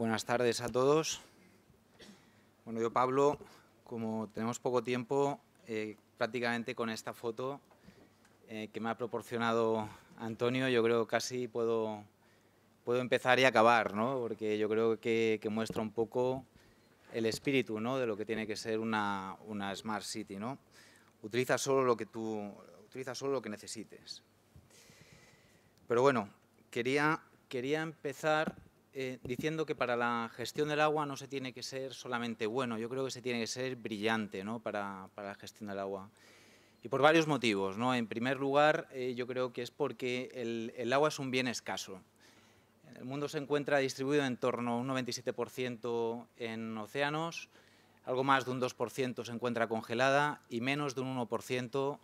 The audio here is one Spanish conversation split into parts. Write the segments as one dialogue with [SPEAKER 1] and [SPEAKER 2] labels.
[SPEAKER 1] Buenas tardes a todos. Bueno, yo, Pablo, como tenemos poco tiempo, eh, prácticamente con esta foto eh, que me ha proporcionado Antonio, yo creo casi puedo, puedo empezar y acabar, ¿no? porque yo creo que, muestra un poco el espíritu ¿no? de lo que tiene que ser una, Smart City. ¿no? Utiliza, solo lo que tú, utiliza solo lo que necesites. Pero bueno, quería, quería empezar eh, diciendo que para la gestión del agua no se tiene que ser solamente bueno, yo creo que se tiene que ser brillante para, la gestión del agua. Y por varios motivos. ¿no? En primer lugar, eh, yo creo que es porque el, agua es un bien escaso. El mundo se encuentra distribuido en torno a un 97% en océanos, algo más de un 2% se encuentra congelada y menos de un 1%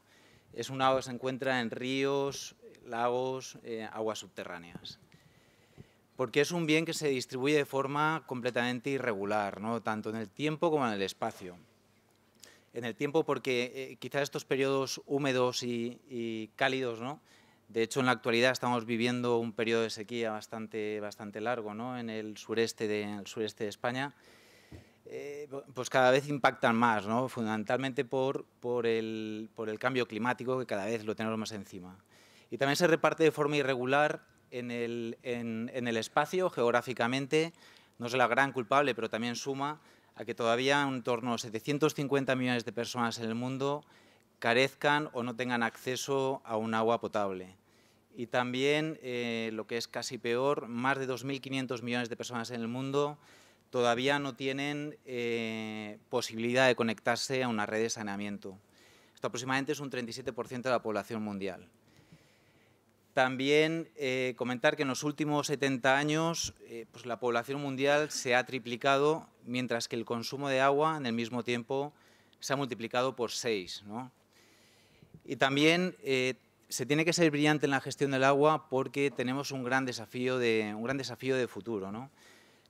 [SPEAKER 1] es un agua que se encuentra en ríos, lagos, eh, aguas subterráneas porque es un bien que se distribuye de forma completamente irregular, ¿no? tanto en el tiempo como en el espacio. En el tiempo porque eh, quizás estos periodos húmedos y, cálidos, de hecho en la actualidad estamos viviendo un periodo de sequía bastante, bastante largo en, el sureste de, España, eh, pues cada vez impactan más, fundamentalmente por, por el cambio climático que cada vez lo tenemos más encima. Y también se reparte de forma irregular en el, espacio, geográficamente, no es la gran culpable, pero también suma a que todavía en torno a 750 millones de personas en el mundo carezcan o no tengan acceso a un agua potable. Y también, eh, lo que es casi peor, más de 2.500 millones de personas en el mundo todavía no tienen eh, posibilidad de conectarse a una red de saneamiento. Esto aproximadamente es un 37% de la población mundial. También eh, comentar que en los últimos 70 años eh, pues la población mundial se ha triplicado, mientras que el consumo de agua en el mismo tiempo se ha multiplicado por seis, Y también eh, se tiene que ser brillante en la gestión del agua porque tenemos un gran desafío de, un gran desafío de futuro.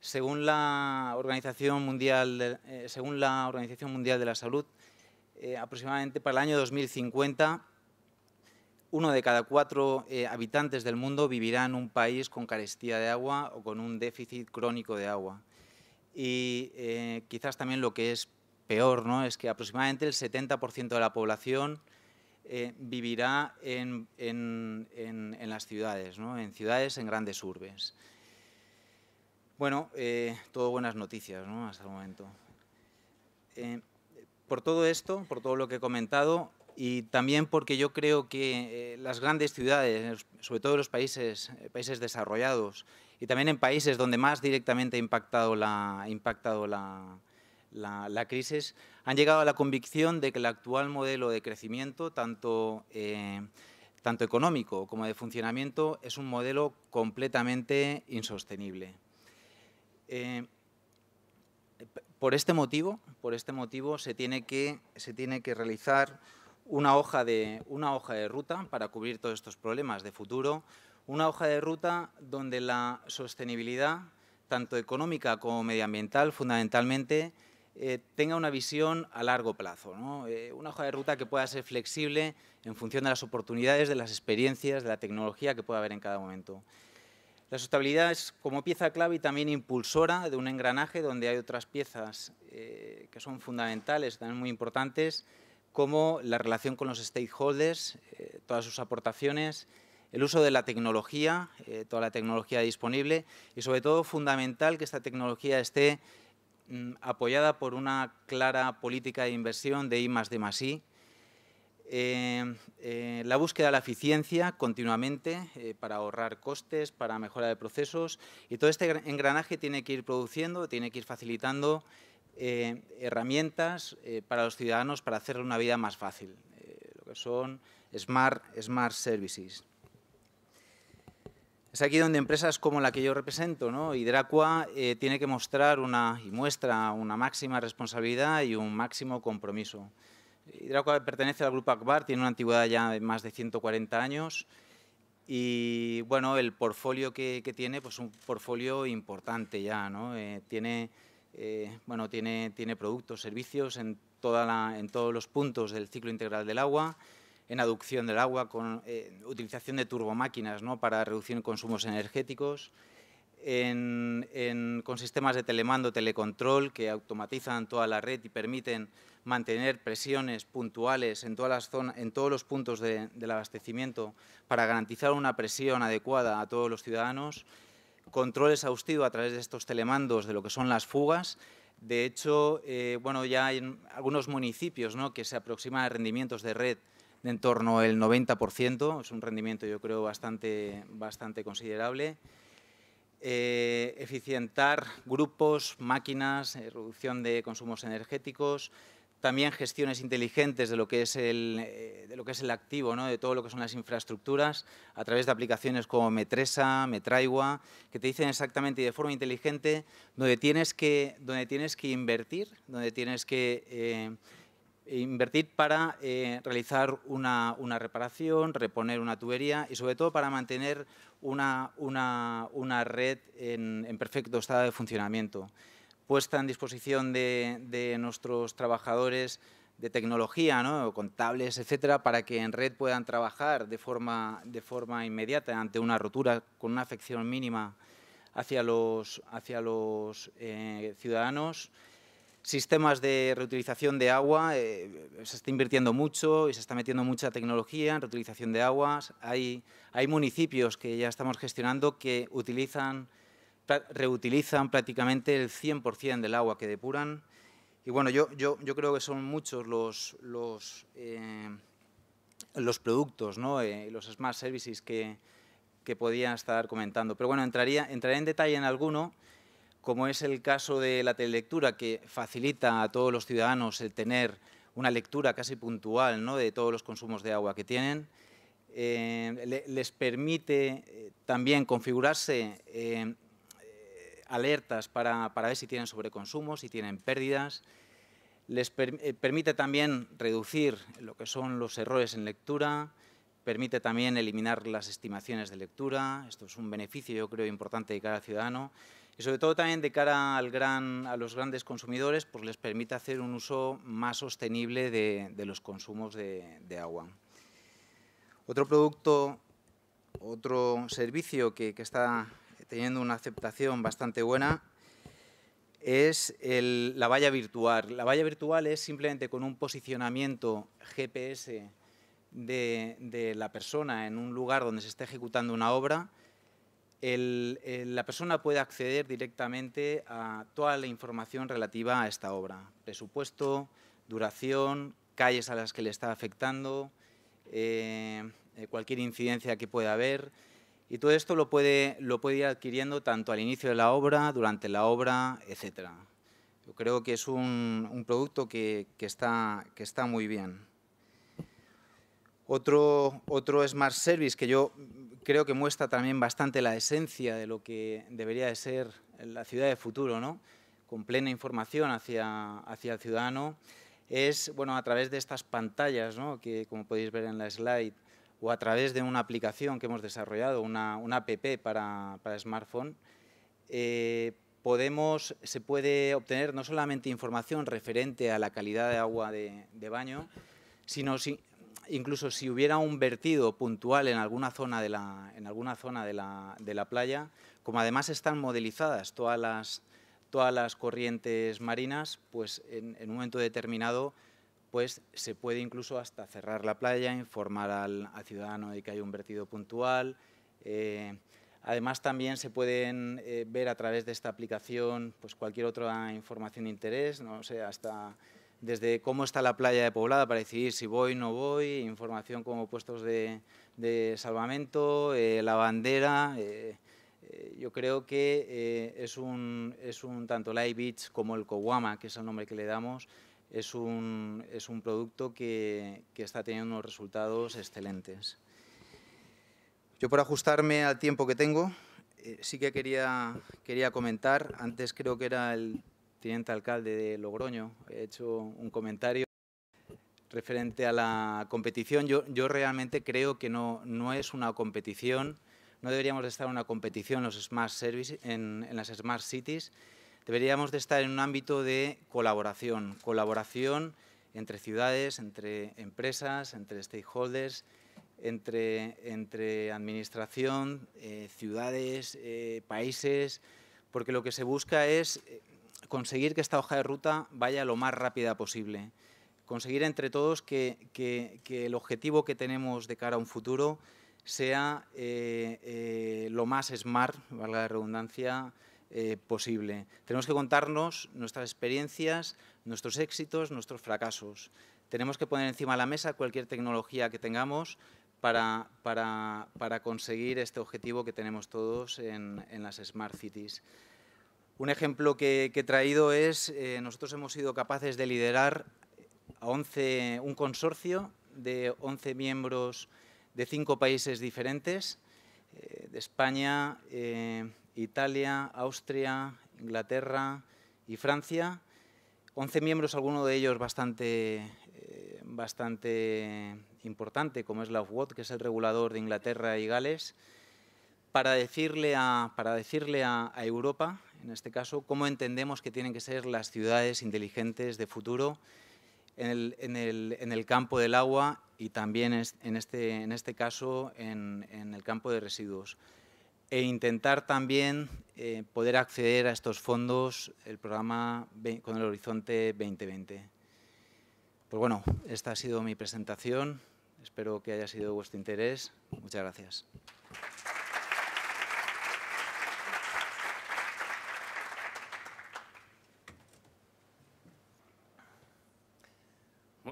[SPEAKER 1] Según, la Organización mundial según la Organización Mundial de la Salud, aproximadamente para el año 2050 uno de cada cuatro eh, habitantes del mundo vivirá en un país con carestía de agua o con un déficit crónico de agua. Y eh, quizás también lo que es peor ¿no? es que aproximadamente el 70% de la población eh, vivirá en, en, las ciudades, ¿no? en ciudades, en grandes urbes. Bueno, todo buenas noticias ¿no? hasta el momento. por todo esto, por todo lo que he comentado, y también porque yo creo que eh, las grandes ciudades, sobre todo los eh, países, desarrollados y también en países donde más directamente ha impactado, la, impactado la, crisis, han llegado a la convicción de que el actual modelo de crecimiento, tanto, eh, tanto económico como de funcionamiento, es un modelo completamente insostenible. por este motivo, por este motivo se tiene que, se tiene que realizar una hoja, de, una hoja de ruta para cubrir todos estos problemas de futuro, una hoja de ruta donde la sostenibilidad, tanto económica como medioambiental, fundamentalmente, eh, tenga una visión a largo plazo. Eh, una hoja de ruta que pueda ser flexible en función de las oportunidades, de las experiencias, de la tecnología que pueda haber en cada momento. La sustentabilidad es como pieza clave y también impulsora de un engranaje donde hay otras piezas eh, que son fundamentales, también muy importantes, como la relación con los stakeholders, eh, todas sus aportaciones, el uso de la tecnología, eh, toda la tecnología disponible y sobre todo fundamental que esta tecnología esté mm, apoyada por una clara política de inversión de I más D I. Eh, la búsqueda de la eficiencia continuamente para ahorrar costes, para mejora de procesos y todo este engranaje tiene que ir produciendo, tiene que ir facilitando eh, herramientas eh, para los ciudadanos para hacer una vida más fácil, eh, lo que son smart, smart Services. Es aquí donde empresas como la que yo represento, ¿no? Hidracua, tiene que mostrar una, y muestra una máxima responsabilidad y un máximo compromiso. Hidracua pertenece al Grupo Akbar, tiene una antigüedad ya de más de 140 años y, bueno, el portfolio que, tiene, pues un portfolio importante ya, ¿no? tiene eh, bueno, tiene, productos, servicios en, todos los puntos del ciclo integral del agua, en aducción del agua, con eh, utilización de turbomáquinas ¿no? para reducir consumos energéticos, con sistemas de telemando, telecontrol, que automatizan toda la red y permiten mantener presiones puntuales en, todos los puntos del abastecimiento para garantizar una presión adecuada a todos los ciudadanos control exhaustivo a través de estos telemandos de lo que son las fugas. De hecho, eh, bueno, ya hay algunos municipios que se aproximan a rendimientos de red de en torno al 90%, es un rendimiento yo creo bastante, bastante considerable. Eh, eficientar grupos, máquinas, eh, reducción de consumos energéticos, también gestiones inteligentes de lo que es el, eh, de lo que es el activo, ¿no? de todo lo que son las infraestructuras, a través de aplicaciones como Metresa, Metraigua, que te dicen exactamente y de forma inteligente dónde tienes que, donde tienes que invertir, dónde tienes que eh, invertir para eh, realizar una, reparación, reponer una tubería y sobre todo para mantener una, red en, en perfecto estado de funcionamiento puesta en disposición de, nuestros trabajadores de tecnología, ¿no? con etcétera, para que en red puedan trabajar de forma, de forma inmediata ante una rotura con una afección mínima hacia los, hacia los eh, ciudadanos. Sistemas de reutilización de agua, eh, se está invirtiendo mucho y se está metiendo mucha tecnología en reutilización de aguas. Hay, hay municipios que ya estamos gestionando que utilizan reutilizan prácticamente el 100% del agua que depuran. Y bueno, yo, yo, creo que son muchos los, los, eh, los productos, ¿no? Eh, los smart services que, que podía estar comentando. Pero bueno, entraría, entraré en detalle en alguno, como es el caso de la telelectura, que facilita a todos los ciudadanos el tener una lectura casi puntual ¿no? de todos los consumos de agua que tienen. Eh, les permite también configurarse alertas para, ver si tienen sobreconsumo, si tienen pérdidas. Les eh, permite también reducir lo que son los errores en lectura, permite también eliminar las estimaciones de lectura. Esto es un beneficio, yo creo, importante de cara al ciudadano. Y sobre todo también de cara a los grandes consumidores, pues les permite hacer un uso más sostenible de, los consumos de, agua. Otro producto otro servicio que, está teniendo una aceptación bastante buena, es la valla virtual. La valla virtual es simplemente con un posicionamiento GPS de, la persona en un lugar donde se está ejecutando una obra, la persona puede acceder directamente a toda la información relativa a esta obra. Presupuesto, duración, calles a las que le está afectando, eh, eh, cualquier incidencia que pueda haber, y todo esto lo puede, lo ir adquiriendo tanto al inicio de la obra, durante la obra, etc. Yo creo que es un, producto que, está, que está muy bien. Otro, otro Smart Service que yo creo que muestra también bastante la esencia de lo que debería de ser la ciudad de futuro, ¿no? con plena información hacia, hacia el ciudadano, es bueno, a través de estas pantallas, que como podéis ver en la slide, o a través de una aplicación que hemos desarrollado, una, app para, smartphone, eh, se puede obtener no solamente información referente a la calidad de agua de, baño, sino incluso si hubiera un vertido puntual en alguna zona, de la, en alguna zona de, la, playa, como además están modelizadas todas las, corrientes marinas, pues en un momento determinado pues se puede incluso hasta cerrar la playa, informar al, ciudadano de que hay un vertido puntual. Eh, además, también se pueden eh, ver a través de esta aplicación pues, cualquier otra información de interés, no sé, hasta desde cómo está la playa de Poblada para decidir si voy o no voy, información como puestos de, salvamento, eh, la bandera. yo creo que es, un, tanto la Beach como el Kowama, que es el nombre que le damos, es un, producto que, está teniendo unos resultados excelentes. Yo por ajustarme al tiempo que tengo, eh, sí que quería, quería comentar, antes creo que era el teniente alcalde de Logroño, he hecho un comentario referente a la competición. Yo, realmente creo que no, es una competición, no deberíamos estar en una competición los smart en las smart cities, deberíamos de estar en un ámbito de colaboración, colaboración entre ciudades, entre empresas, entre stakeholders, entre, administración, eh, ciudades, eh, países, porque lo que se busca es eh, conseguir que esta hoja de ruta vaya lo más rápida posible, conseguir entre todos que, el objetivo que tenemos de cara a un futuro sea lo más smart, valga la redundancia, eh, posible. Tenemos que contarnos nuestras experiencias, nuestros éxitos, nuestros fracasos. Tenemos que poner encima de la mesa cualquier tecnología que tengamos para, para, conseguir este objetivo que tenemos todos en, en las Smart Cities. Un ejemplo que, he traído es, eh, nosotros hemos sido capaces de liderar a 11, un consorcio de 11 miembros de cinco países diferentes, eh, de España, Italia, Austria, Inglaterra y Francia. 11 miembros, alguno de ellos bastante, eh, bastante importante, como es la Ofwat, que es el regulador de Inglaterra y Gales, para decirle, a, para decirle a, Europa, en este caso, cómo entendemos que tienen que ser las ciudades inteligentes de futuro en el, campo del agua y también en este, en este caso en el campo de residuos e intentar también eh, poder acceder a estos fondos el programa con el horizonte 2020. Pues bueno, esta ha sido mi presentación. Espero que haya sido de vuestro interés. Muchas gracias.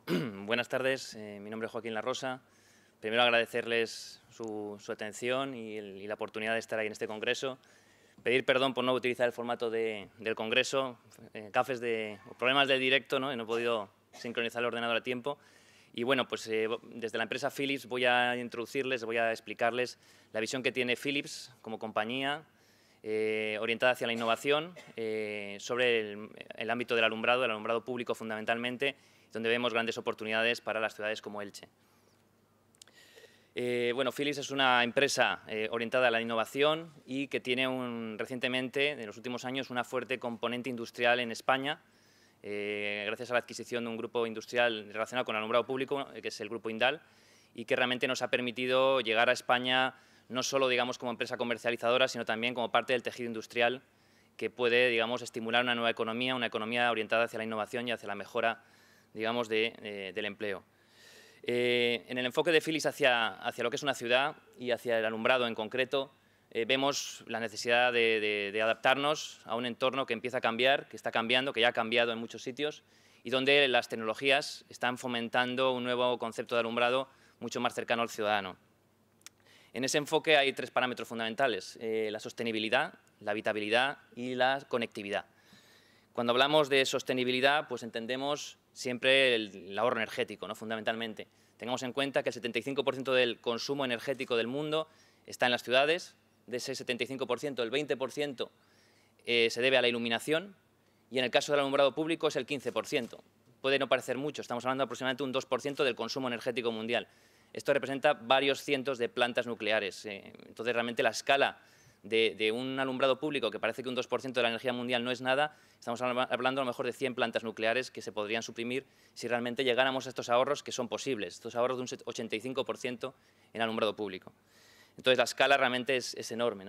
[SPEAKER 2] Buenas tardes, eh, mi nombre es Joaquín La Rosa. Primero agradecerles su, atención y, la oportunidad de estar ahí en este congreso. Pedir perdón por no utilizar el formato del congreso, cafés eh, de problemas del directo, ¿no? no he podido sincronizar el ordenador a tiempo. Y bueno, pues eh, desde la empresa Philips voy a introducirles, voy a explicarles la visión que tiene Philips como compañía eh, orientada hacia la innovación sobre el, el, ámbito del alumbrado, el alumbrado público fundamentalmente, donde vemos grandes oportunidades para las ciudades como Elche. Eh, bueno, Philips es una empresa eh, orientada a la innovación y que tiene un, recientemente, en los últimos años, una fuerte componente industrial en España, eh, gracias a la adquisición de un grupo industrial relacionado con el alumbrado público, que es el Grupo Indal, y que realmente nos ha permitido llegar a España no solo digamos, como empresa comercializadora, sino también como parte del tejido industrial que puede digamos, estimular una nueva economía, una economía orientada hacia la innovación y hacia la mejora digamos, del empleo. Eh, en el enfoque de Philips hacia, lo que es una ciudad y hacia el alumbrado en concreto, eh, vemos la necesidad de, adaptarnos a un entorno que empieza a cambiar, que está cambiando, que ya ha cambiado en muchos sitios y donde las tecnologías están fomentando un nuevo concepto de alumbrado mucho más cercano al ciudadano. En ese enfoque hay tres parámetros fundamentales, eh, la sostenibilidad, la habitabilidad y la conectividad. Cuando hablamos de sostenibilidad, pues entendemos siempre el, ahorro energético, ¿no? fundamentalmente. Tengamos en cuenta que el 75% del consumo energético del mundo está en las ciudades, de ese 75% el 20% eh, se debe a la iluminación y en el caso del alumbrado público es el 15%. Puede no parecer mucho, estamos hablando de aproximadamente un 2% del consumo energético mundial. Esto representa varios cientos de plantas nucleares. Eh, entonces, realmente la escala de, un alumbrado público que parece que un 2% de la energía mundial no es nada, estamos hablando a lo mejor de 100 plantas nucleares que se podrían suprimir si realmente llegáramos a estos ahorros que son posibles, estos ahorros de un 85% en alumbrado público. Entonces la escala realmente es, enorme.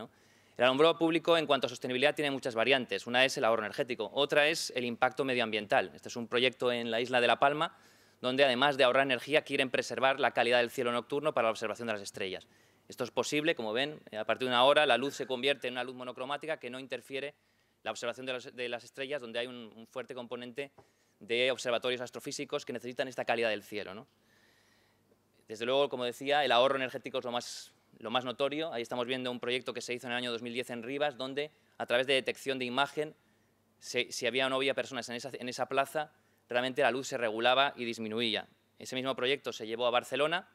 [SPEAKER 2] El alumbrado público en cuanto a sostenibilidad tiene muchas variantes. Una es el ahorro energético, otra es el impacto medioambiental. Este es un proyecto en la isla de La Palma donde además de ahorrar energía quieren preservar la calidad del cielo nocturno para la observación de las estrellas. Esto es posible, como ven, a partir de una hora la luz se convierte en una luz monocromática que no interfiere la observación de las, estrellas, donde hay un, fuerte componente de observatorios astrofísicos que necesitan esta calidad del cielo. Desde luego, como decía, el ahorro energético es lo más, notorio. Ahí estamos viendo un proyecto que se hizo en el año 2010 en Rivas, donde a través de detección de imagen, si había o no había personas en esa plaza, realmente la luz se regulaba y disminuía. Ese mismo proyecto se llevó a Barcelona,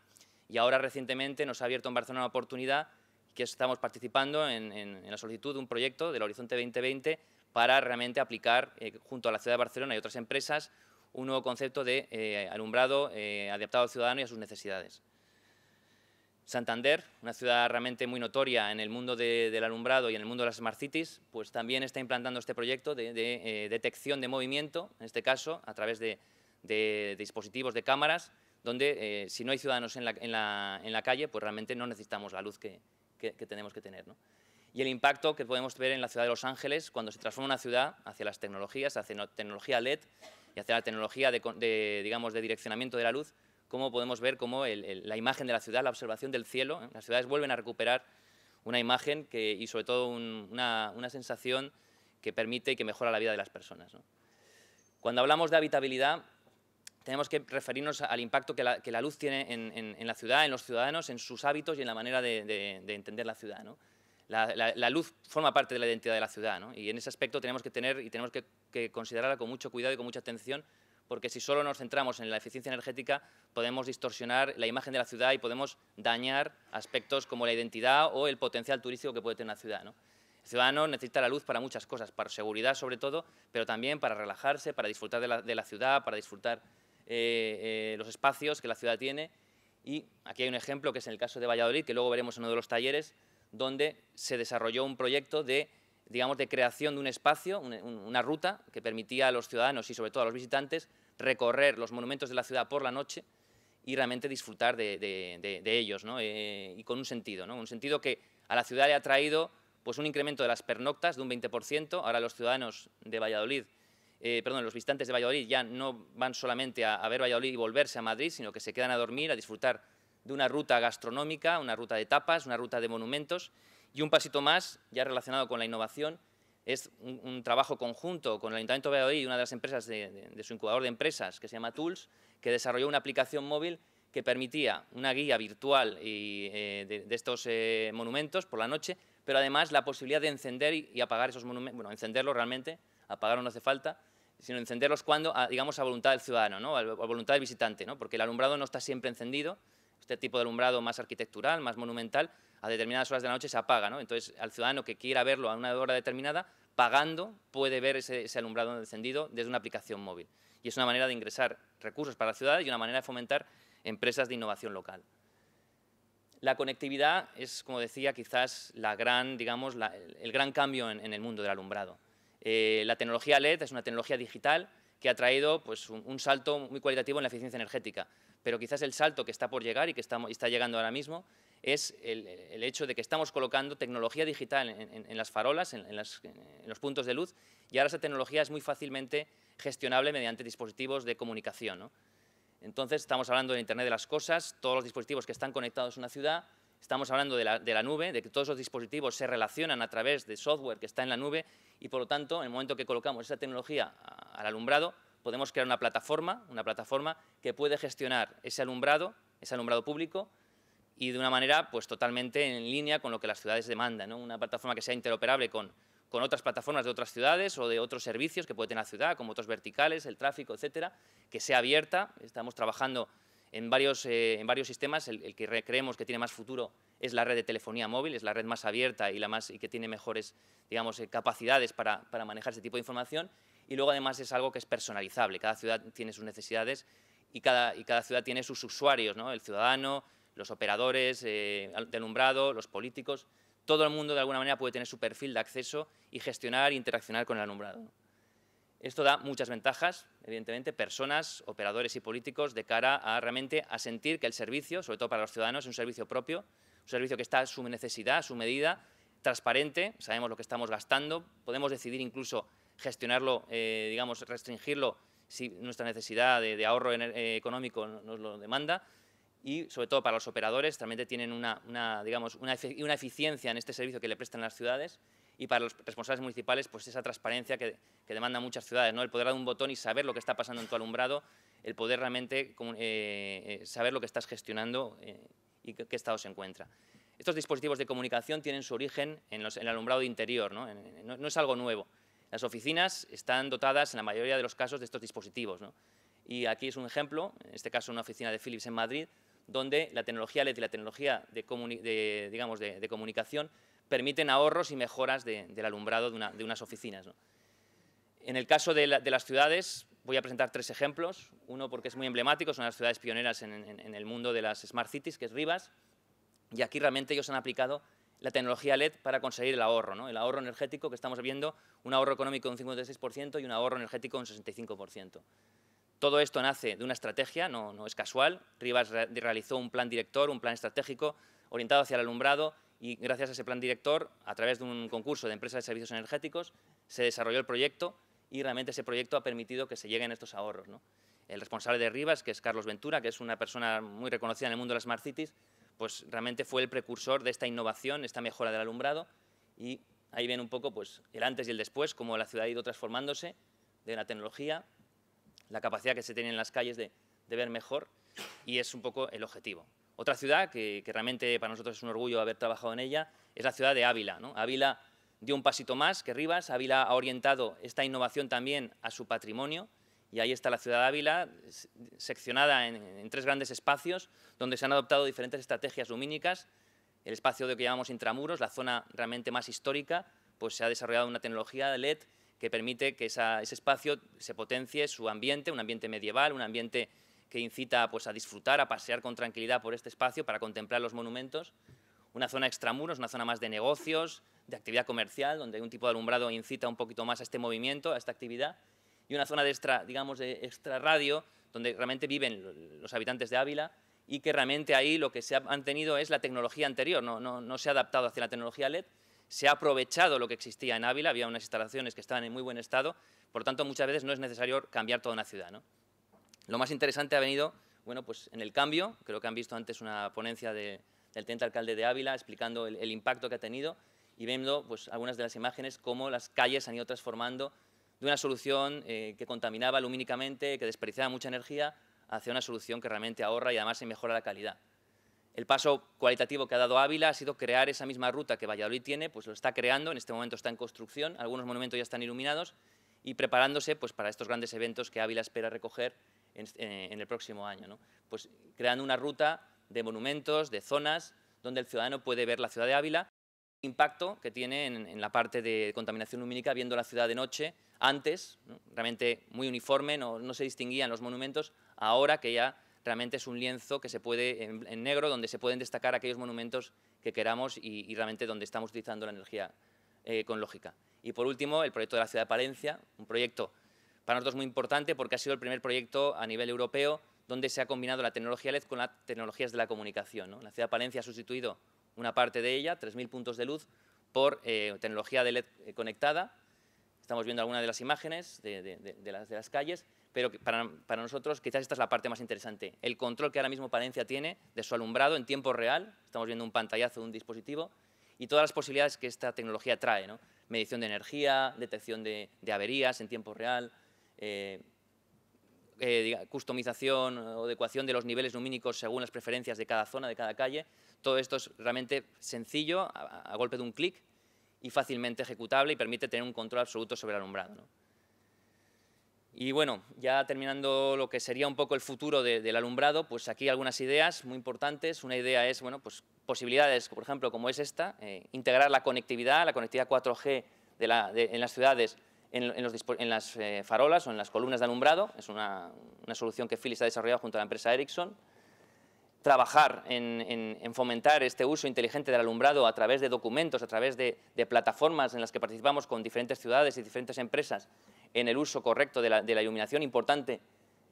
[SPEAKER 2] y ahora recientemente nos ha abierto en Barcelona una oportunidad que estamos participando en, la solicitud de un proyecto del Horizonte 2020 para realmente aplicar eh, junto a la ciudad de Barcelona y otras empresas un nuevo concepto de eh, alumbrado eh, adaptado al ciudadano y a sus necesidades. Santander, una ciudad realmente muy notoria en el mundo del alumbrado y en el mundo de las Smart Cities, pues también está implantando este proyecto de, detección de movimiento, en este caso a través de dispositivos de cámaras, donde eh, si no hay ciudadanos en la, calle, pues realmente no necesitamos la luz que, tenemos que tener. ¿no? Y el impacto que podemos ver en la ciudad de Los Ángeles cuando se transforma una ciudad hacia las tecnologías, hacia la tecnología LED y hacia la tecnología de, digamos, de direccionamiento de la luz, cómo podemos ver cómo la imagen de la ciudad, la observación del cielo, ¿eh? las ciudades vuelven a recuperar una imagen que, y sobre todo una, sensación que permite y que mejora la vida de las personas. Cuando hablamos de habitabilidad, tenemos que referirnos al impacto que la, que la luz tiene en, la ciudad, en los ciudadanos, en sus hábitos y en la manera de, entender la ciudad. La, luz forma parte de la identidad de la ciudad y en ese aspecto tenemos que tener y tenemos que, considerarla con mucho cuidado y con mucha atención porque si solo nos centramos en la eficiencia energética podemos distorsionar la imagen de la ciudad y podemos dañar aspectos como la identidad o el potencial turístico que puede tener la ciudad. ¿no? El ciudadano necesita la luz para muchas cosas, para seguridad sobre todo, pero también para relajarse, para disfrutar de la ciudad, para disfrutar eh, eh, los espacios que la ciudad tiene. Y aquí hay un ejemplo que es en el caso de Valladolid, que luego veremos en uno de los talleres, donde se desarrolló un proyecto de, digamos, de creación de un espacio, una ruta que permitía a los ciudadanos y sobre todo a los visitantes recorrer los monumentos de la ciudad por la noche y realmente disfrutar de, ellos, eh, y con un sentido, ¿no? un sentido que a la ciudad le ha traído pues, un incremento de las pernoctas de un 20%, ahora los ciudadanos de Valladolid eh, perdón, los visitantes de Valladolid ya no van solamente a, ver Valladolid y volverse a Madrid, sino que se quedan a dormir, a disfrutar de una ruta gastronómica, una ruta de tapas, una ruta de monumentos y un pasito más, ya relacionado con la innovación, es un, trabajo conjunto con el Ayuntamiento de Valladolid y una de las empresas de, su incubador de empresas, que se llama Tools, que desarrolló una aplicación móvil que permitía una guía virtual eh, de, estos eh, monumentos por la noche, pero además la posibilidad de encender y, apagar esos monumentos, bueno, encenderlos realmente, apagar no hace falta, sino encenderlos cuando, a, digamos, a voluntad del ciudadano, ¿no? a, voluntad del visitante, ¿no? porque el alumbrado no está siempre encendido, este tipo de alumbrado más arquitectural, más monumental, a determinadas horas de la noche se apaga. ¿no? Entonces, al ciudadano que quiera verlo a una hora determinada, pagando, puede ver ese, alumbrado encendido desde una aplicación móvil. Y es una manera de ingresar recursos para la ciudad y una manera de fomentar empresas de innovación local. La conectividad es, como decía, quizás la gran, digamos, el, gran cambio en el mundo del alumbrado. Eh, la tecnología LED es una tecnología digital que ha traído pues, un, salto muy cualitativo en la eficiencia energética, pero quizás el salto que está por llegar y que está, llegando ahora mismo es el, hecho de que estamos colocando tecnología digital en, las farolas, en, los puntos de luz, y ahora esa tecnología es muy fácilmente gestionable mediante dispositivos de comunicación. Entonces, estamos hablando del Internet de las cosas, todos los dispositivos que están conectados a una ciudad, Estamos hablando de la, nube, de que todos los dispositivos se relacionan a través de software que está en la nube y, por lo tanto, en el momento que colocamos esa tecnología al alumbrado, podemos crear una plataforma, una plataforma que puede gestionar ese alumbrado, ese alumbrado público, y de una manera pues, totalmente en línea con lo que las ciudades demandan. Una plataforma que sea interoperable con, con otras plataformas de otras ciudades o de otros servicios que puede tener la ciudad, como otros verticales, el tráfico, etcétera, que sea abierta. Estamos trabajando en varios, eh, en varios sistemas. El, que creemos que tiene más futuro es la red de telefonía móvil, es la red más abierta y, la más, y que tiene mejores digamos, eh, capacidades para, manejar ese tipo de información. Y luego, además, es algo que es personalizable. Cada ciudad tiene sus necesidades y cada, y cada ciudad tiene sus usuarios, ¿no? el ciudadano, los operadores eh, del alumbrado, los políticos. Todo el mundo, de alguna manera, puede tener su perfil de acceso y gestionar e interaccionar con el alumbrado. Esto da muchas ventajas, evidentemente, personas, operadores y políticos de cara a realmente a sentir que el servicio, sobre todo para los ciudadanos, es un servicio propio, un servicio que está a su necesidad, a su medida, transparente, sabemos lo que estamos gastando, podemos decidir incluso gestionarlo, eh, digamos, restringirlo si nuestra necesidad de, ahorro eh, económico nos lo demanda y sobre todo para los operadores, también tienen una eficiencia en este servicio que le prestan las ciudades y para los responsables municipales pues esa transparencia que, demandan muchas ciudades, ¿no? el poder dar un botón y saber lo que está pasando en tu alumbrado, el poder realmente eh, eh, saber lo que estás gestionando eh, y qué, estado se encuentra. Estos dispositivos de comunicación tienen su origen en, el alumbrado interior, ¿no? es algo nuevo. Las oficinas están dotadas en la mayoría de los casos de estos dispositivos. Y aquí es un ejemplo, en este caso una oficina de Philips en Madrid, donde la tecnología LED y la tecnología de, digamos, de comunicación permiten ahorros y mejoras del alumbrado de, unas oficinas. En el caso de, las ciudades, voy a presentar tres ejemplos. Uno porque es muy emblemático, son las ciudades pioneras en, el mundo de las Smart Cities, que es Rivas, y aquí realmente ellos han aplicado la tecnología LED para conseguir el ahorro, el ahorro energético que estamos viendo, un ahorro económico de un 56% y un ahorro energético de un 65%. Todo esto nace de una estrategia, no, es casual. Rivas realizó un plan director, un plan estratégico orientado hacia el alumbrado y gracias a ese plan director, a través de un concurso de empresas de servicios energéticos, se desarrolló el proyecto y realmente ese proyecto ha permitido que se lleguen estos ahorros. El responsable de Rivas, que es Carlos Ventura, que es una persona muy reconocida en el mundo de las Smart Cities, pues realmente fue el precursor de esta innovación, esta mejora del alumbrado y ahí ven un poco pues, el antes y el después, cómo la ciudad ha ido transformándose de la tecnología, la capacidad que se tiene en las calles de ver mejor y es un poco el objetivo. Otra ciudad que, realmente para nosotros es un orgullo haber trabajado en ella es la ciudad de Ávila. ¿no? Ávila dio un pasito más que Rivas, Ávila ha orientado esta innovación también a su patrimonio y ahí está la ciudad de Ávila, seccionada en, tres grandes espacios donde se han adoptado diferentes estrategias lumínicas. El espacio de lo que llamamos intramuros, la zona realmente más histórica, pues se ha desarrollado una tecnología de LED que permite que ese espacio se potencie su ambiente, un ambiente medieval, un ambiente que incita pues, a disfrutar, a pasear con tranquilidad por este espacio para contemplar los monumentos. Una zona extramuros, una zona más de negocios, de actividad comercial, donde un tipo de alumbrado incita un poquito más a este movimiento, a esta actividad. Y una zona de extra, digamos, de donde realmente viven los habitantes de Ávila y que realmente ahí lo que se ha mantenido es la tecnología anterior, no, se ha adaptado hacia la tecnología LED, se ha aprovechado lo que existía en Ávila, había unas instalaciones que estaban en muy buen estado, por lo tanto muchas veces no es necesario cambiar toda una ciudad. ¿no? Lo más interesante ha venido, bueno, pues en el cambio, creo que han visto antes una ponencia del teniente alcalde de Ávila explicando el, impacto que ha tenido y viendo pues, algunas de las imágenes, cómo las calles han ido transformando de una solución eh, que contaminaba lumínicamente, que desperdiciaba mucha energía, hacia una solución que realmente ahorra y además se mejora la calidad. El paso cualitativo que ha dado Ávila ha sido crear esa misma ruta que Valladolid tiene, pues lo está creando, en este momento está en construcción, algunos monumentos ya están iluminados y preparándose pues, para estos grandes eventos que Ávila espera recoger en, eh, el próximo año. Pues creando una ruta de monumentos, de zonas, donde el ciudadano puede ver la ciudad de Ávila, el impacto que tiene en, la parte de contaminación lumínica, viendo la ciudad de noche, antes, realmente muy uniforme, no, se distinguían los monumentos, ahora que ya realmente es un lienzo que se puede, en, negro, donde se pueden destacar aquellos monumentos que queramos y, realmente donde estamos utilizando la energía eh, con lógica. Y por último, el proyecto de la ciudad de Palencia, un proyecto para nosotros muy importante porque ha sido el primer proyecto a nivel europeo donde se ha combinado la tecnología LED con las tecnologías de la comunicación. La ciudad de Palencia ha sustituido una parte de ella, 3.000 puntos de luz, por eh, tecnología de LED eh, conectada. Estamos viendo algunas de las imágenes de, las, calles, pero para, nosotros quizás esta es la parte más interesante. El control que ahora mismo Palencia tiene de su alumbrado en tiempo real, estamos viendo un pantallazo de un dispositivo, y todas las posibilidades que esta tecnología trae. ¿no? medición de energía, detección de, averías en tiempo real, eh, eh, customización o adecuación de los niveles lumínicos según las preferencias de cada zona, de cada calle. Todo esto es realmente sencillo, a, golpe de un clic, y fácilmente ejecutable y permite tener un control absoluto sobre el alumbrado. Y bueno, ya terminando lo que sería un poco el futuro del alumbrado, pues aquí algunas ideas muy importantes. Una idea es, bueno, pues posibilidades, por ejemplo, como es esta, eh, integrar la conectividad, la conectividad 4G en las ciudades, en, las eh, farolas o en las columnas de alumbrado. Es una, solución que Philips ha desarrollado junto a la empresa Ericsson. Trabajar en, fomentar este uso inteligente del alumbrado a través de documentos, a través de plataformas en las que participamos con diferentes ciudades y diferentes empresas en el uso correcto de la, iluminación, importante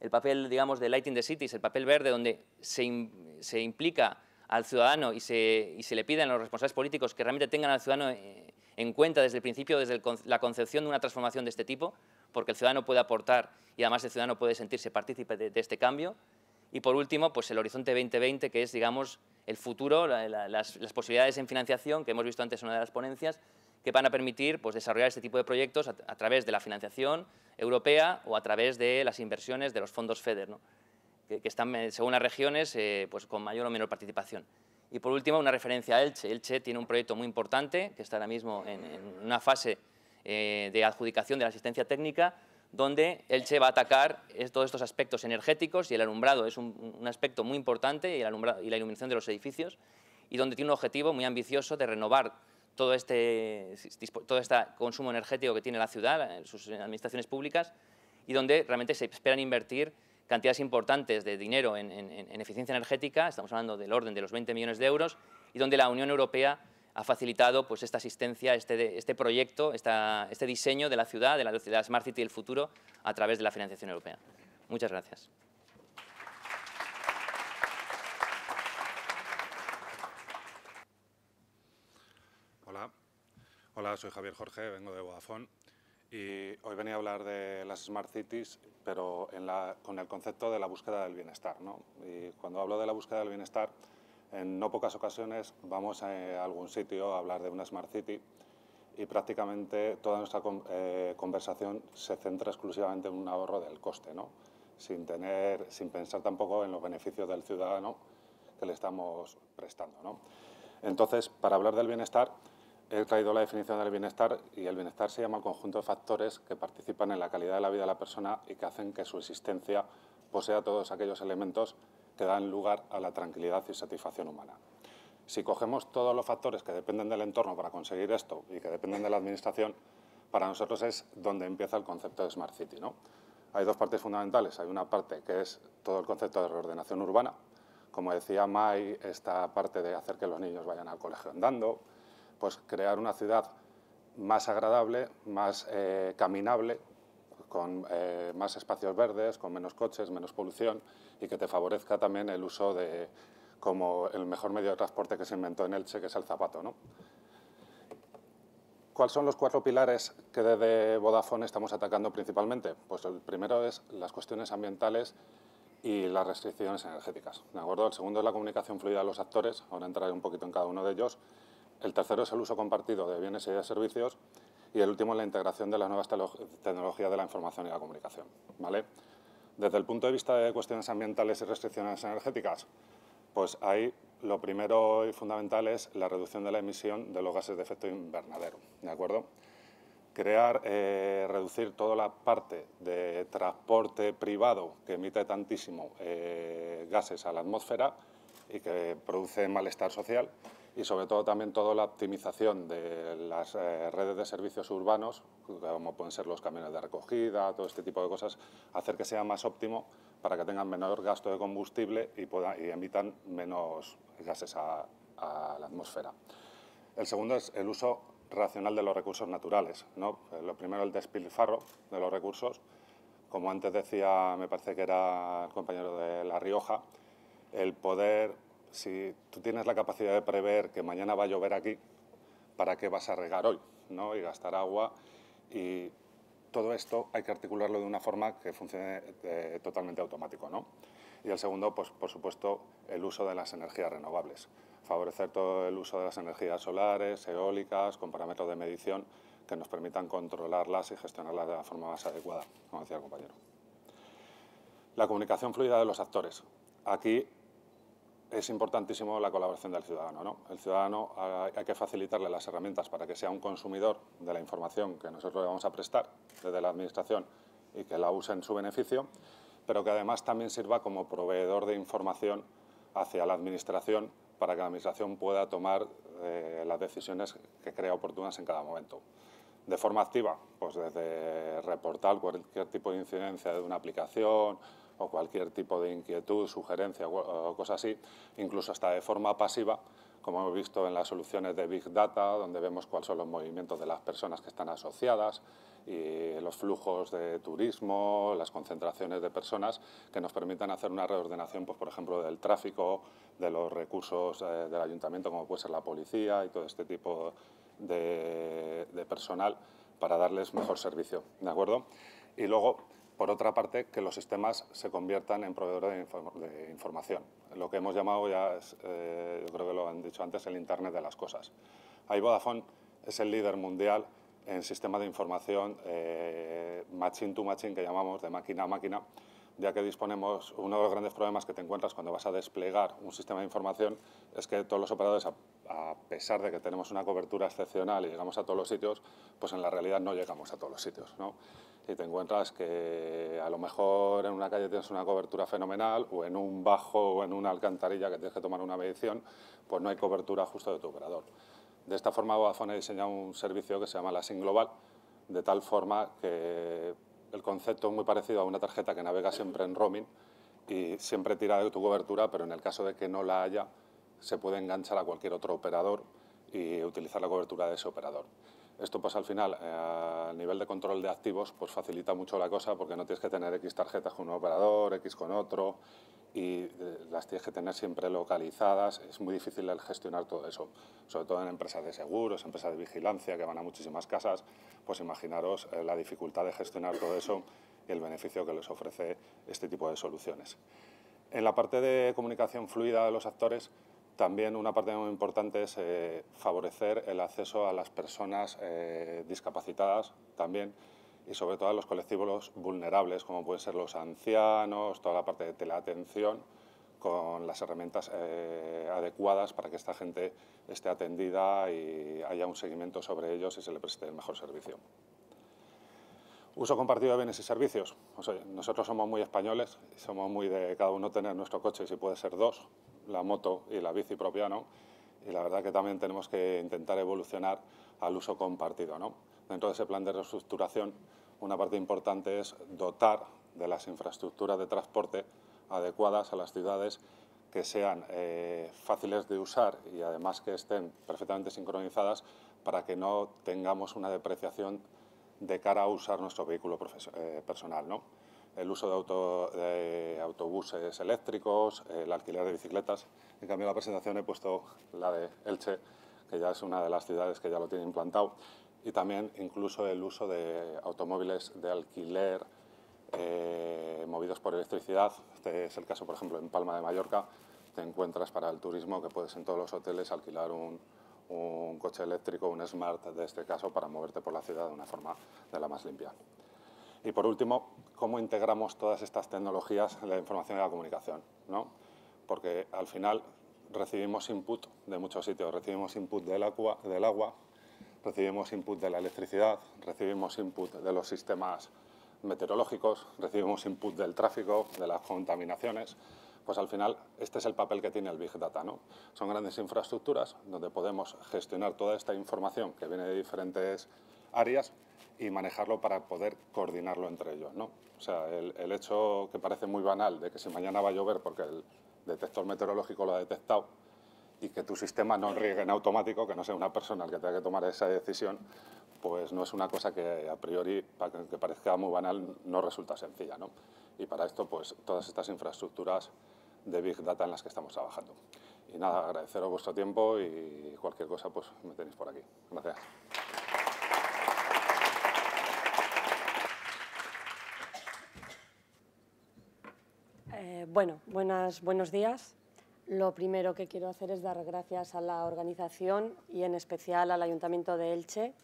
[SPEAKER 2] el papel, digamos, de Lighting the Cities, el papel verde donde se, implica al ciudadano y se, y se le piden a los responsables políticos que realmente tengan al ciudadano eh, en cuenta desde el principio, desde la concepción de una transformación de este tipo, porque el ciudadano puede aportar y además el ciudadano puede sentirse partícipe de, este cambio. Y por último, pues el horizonte 2020, que es, digamos, el futuro, las posibilidades en financiación, que hemos visto antes en una de las ponencias, que van a permitir pues, desarrollar este tipo de proyectos a, través de la financiación europea o a través de las inversiones de los fondos FEDER, ¿no? que, están eh, según las regiones eh, pues, con mayor o menor participación. Y por último, una referencia a Elche. Elche tiene un proyecto muy importante que está ahora mismo en, una fase eh, de adjudicación de la asistencia técnica donde Elche va a atacar todos estos aspectos energéticos y el alumbrado es un, aspecto muy importante y, y la iluminación de los edificios y donde tiene un objetivo muy ambicioso de renovar este, todo este, consumo energético que tiene la ciudad, eh, sus administraciones públicas, y donde realmente se esperan invertir cantidades importantes de dinero en, eficiencia energética, estamos hablando del orden de los 20 millones de euros, y donde la Unión Europea ha facilitado pues, esta asistencia, este, este proyecto, este diseño de la ciudad, de la ciudad Smart City del futuro, a través de la financiación europea. Muchas gracias.
[SPEAKER 3] Hola, soy Javier Jorge, vengo de Vodafone y hoy venía a hablar de las Smart Cities, pero con el concepto de la búsqueda del bienestar. Y cuando hablo de la búsqueda del bienestar, en no pocas ocasiones vamos a, eh, algún sitio a hablar de una Smart City y prácticamente toda nuestra eh, conversación se centra exclusivamente en un ahorro del coste, sin, tener, sin pensar tampoco en los beneficios del ciudadano que le estamos prestando. Entonces, para hablar del bienestar, he traído la definición del bienestar y el bienestar se llama el conjunto de factores que participan en la calidad de la vida de la persona y que hacen que su existencia posea todos aquellos elementos que dan lugar a la tranquilidad y satisfacción humana. Si cogemos todos los factores que dependen del entorno para conseguir esto y que dependen de la administración, para nosotros es donde empieza el concepto de Smart City. Hay dos partes fundamentales. Hay una parte que es todo el concepto de reordenación urbana. Como decía May, esta parte de hacer que los niños vayan al colegio andando, pues crear una ciudad más agradable, más eh, caminable, con eh, más espacios verdes, con menos coches, menos polución y que te favorezca también el uso de como el mejor medio de transporte que se inventó en Elche, que es el zapato. ¿no? ¿Cuáles son los cuatro pilares que desde Vodafone estamos atacando principalmente? Pues el primero es las cuestiones ambientales y las restricciones energéticas. ¿de acuerdo? El segundo es la comunicación fluida de los actores, ahora entraré un poquito en cada uno de ellos. El tercero es el uso compartido de bienes y de servicios. Y el último es la integración de las nuevas tecnologías de la información y la comunicación. ¿vale? Desde el punto de vista de cuestiones ambientales y restricciones energéticas, pues ahí lo primero y fundamental es la reducción de la emisión de los gases de efecto invernadero. ¿De acuerdo? crear, eh, reducir toda la parte de transporte privado que emite tantísimo eh, gases a la atmósfera y que produce malestar social y sobre todo también toda la optimización de las eh, redes de servicios urbanos, como pueden ser los camiones de recogida, todo este tipo de cosas, hacer que sea más óptimo para que tengan menor gasto de combustible y, y emitan menos gases a, a la atmósfera. El segundo es el uso racional de los recursos naturales. Eh, lo primero, el despilfarro de los recursos. Como antes decía, me parece que era el compañero de La Rioja, el poder si tú tienes la capacidad de prever que mañana va a llover aquí, ¿para qué vas a regar hoy? Y gastar agua. Y todo esto hay que articularlo de una forma que funcione eh, totalmente automático. Y el segundo, pues, por supuesto, el uso de las energías renovables. Favorecer todo el uso de las energías solares, eólicas, con parámetros de medición que nos permitan controlarlas y gestionarlas de la forma más adecuada, como decía el compañero. La comunicación fluida de los actores. Aquí es importantísimo la colaboración del ciudadano. El ciudadano ah, hay que facilitarle las herramientas para que sea un consumidor de la información que nosotros le vamos a prestar desde la Administración y que la use en su beneficio, pero que además también sirva como proveedor de información hacia la Administración para que la Administración pueda tomar eh, las decisiones que crea oportunas en cada momento. De forma activa, pues desde reportar cualquier tipo de incidencia de una aplicación o cualquier tipo de inquietud, sugerencia o, cosa así, incluso hasta de forma pasiva, como hemos visto en las soluciones de Big Data, donde vemos cuáles son los movimientos de las personas que están asociadas, y los flujos de turismo, las concentraciones de personas, que nos permitan hacer una reordenación, pues, por ejemplo, del tráfico, de los recursos eh, del ayuntamiento, como puede ser la policía y todo este tipo de, de personal, para darles mejor servicio. ¿De acuerdo? Y luego, por otra parte, que los sistemas se conviertan en proveedores de, información. Lo que hemos llamado ya, eh, creo que lo han dicho antes, el Internet de las cosas. Ahí Vodafone es el líder mundial en sistemas de información eh, machine to machine, que llamamos de máquina a máquina, ya que disponemos, uno de los grandes problemas que te encuentras cuando vas a desplegar un sistema de información es que todos los operadores a pesar de que tenemos una cobertura excepcional y llegamos a todos los sitios, pues en la realidad no llegamos a todos los sitios. ¿no? Y te encuentras que a lo mejor en una calle tienes una cobertura fenomenal o en un bajo o en una alcantarilla que tienes que tomar una medición, pues no hay cobertura justo de tu operador. De esta forma Vodafone ha diseñado un servicio que se llama la SIM Global, de tal forma que el concepto es muy parecido a una tarjeta que navega siempre en roaming y siempre tira de tu cobertura, pero en el caso de que no la haya, se puede enganchar a cualquier otro operador y utilizar la cobertura de ese operador. Esto pues al final, eh, a nivel de control de activos, pues facilita mucho la cosa porque no tienes que tener X tarjetas con un operador, X con otro, y eh, las tienes que tener siempre localizadas. Es muy difícil el gestionar todo eso, sobre todo en empresas de seguros, empresas de vigilancia que van a muchísimas casas. Pues imaginaros eh, la dificultad de gestionar todo eso y el beneficio que les ofrece este tipo de soluciones. En la parte de comunicación fluida de los actores, también una parte muy importante es eh, favorecer el acceso a las personas eh, discapacitadas también y sobre todo a los colectivos vulnerables, como pueden ser los ancianos, toda la parte de teleatención, con las herramientas eh, adecuadas para que esta gente esté atendida y haya un seguimiento sobre ellos y se le preste el mejor servicio. Uso compartido de bienes y servicios. Pues nosotros somos muy españoles, somos muy de cada uno tener nuestro coche, si puede ser dos, la moto y la bici propia, Y la verdad que también tenemos que intentar evolucionar al uso compartido, Dentro de ese plan de reestructuración, una parte importante es dotar de las infraestructuras de transporte adecuadas a las ciudades que sean eh, fáciles de usar y además que estén perfectamente sincronizadas para que no tengamos una depreciación de cara a usar nuestro vehículo eh, personal. ¿no? el uso de, autobuses eléctricos, el alquiler de bicicletas. En cambio, en la presentación he puesto la de Elche, que ya es una de las ciudades que ya lo tiene implantado, y también incluso el uso de automóviles de alquiler eh, movidos por electricidad. Este es el caso, por ejemplo, en Palma de Mallorca. Te encuentras para el turismo que puedes en todos los hoteles alquilar un, un coche eléctrico, un smart de este caso, para moverte por la ciudad de una forma de la más limpia. Y por último, cómo integramos todas estas tecnologías en la información y la comunicación, ¿no? Porque al final recibimos input de muchos sitios, recibimos input del agua, del agua recibimos input de la electricidad, recibimos input de los sistemas meteorológicos, recibimos input del tráfico, de las contaminaciones, pues al final este es el papel que tiene el Big Data. ¿no? Son grandes infraestructuras donde podemos gestionar toda esta información que viene de diferentes áreas y manejarlo para poder coordinarlo entre ellos. ¿no? O sea, el, hecho que parece muy banal de que si mañana va a llover porque el detector meteorológico lo ha detectado y que tu sistema no riegue en automático, que no sea una persona el que tenga que tomar esa decisión, pues no es una cosa que a priori, para que parezca muy banal, no resulta sencilla. Y para esto, pues todas estas infraestructuras de Big Data en las que estamos trabajando. Y nada, agradeceros vuestro tiempo y cualquier cosa, pues me tenéis por aquí. Gracias.
[SPEAKER 4] bueno, buenas, buenos días. Lo primero que quiero hacer es dar gracias a la organización y en especial al Ayuntamiento de Elche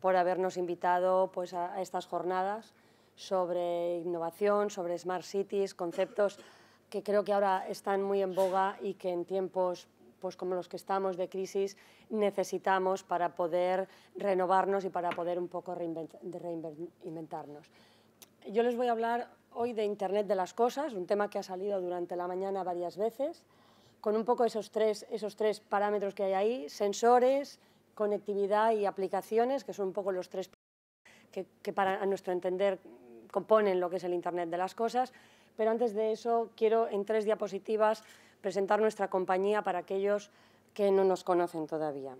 [SPEAKER 4] por habernos invitado pues, a estas jornadas sobre innovación, sobre Smart Cities, conceptos que creo que ahora están muy en boga y que en tiempos pues, como los que estamos de crisis necesitamos para poder renovarnos y para poder un poco reinventarnos. Yo les voy a hablar hoy de Internet de las Cosas, un tema que ha salido durante la mañana varias veces, con un poco esos tres, esos tres parámetros que hay ahí, sensores, conectividad y aplicaciones, que son un poco los tres que, para nuestro entender componen lo que es el Internet de las Cosas. Pero antes de eso, quiero en tres diapositivas presentar nuestra compañía para aquellos que no nos conocen todavía.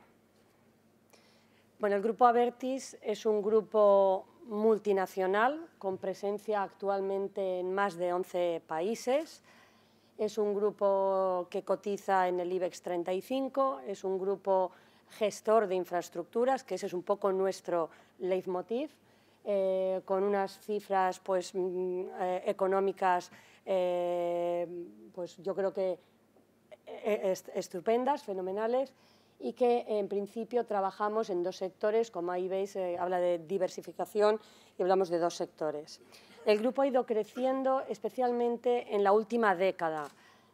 [SPEAKER 4] Bueno, el grupo Avertis es un grupo multinacional con presencia actualmente en más de 11 países. Es un grupo que cotiza en el IBEX 35, es un grupo gestor de infraestructuras, que ese es un poco nuestro leitmotiv, eh, con unas cifras pues, mm, eh, económicas, eh, pues yo creo que estupendas, fenomenales y que en principio trabajamos en dos sectores, como ahí veis, eh, habla de diversificación y hablamos de dos sectores. El grupo ha ido creciendo especialmente en la última década,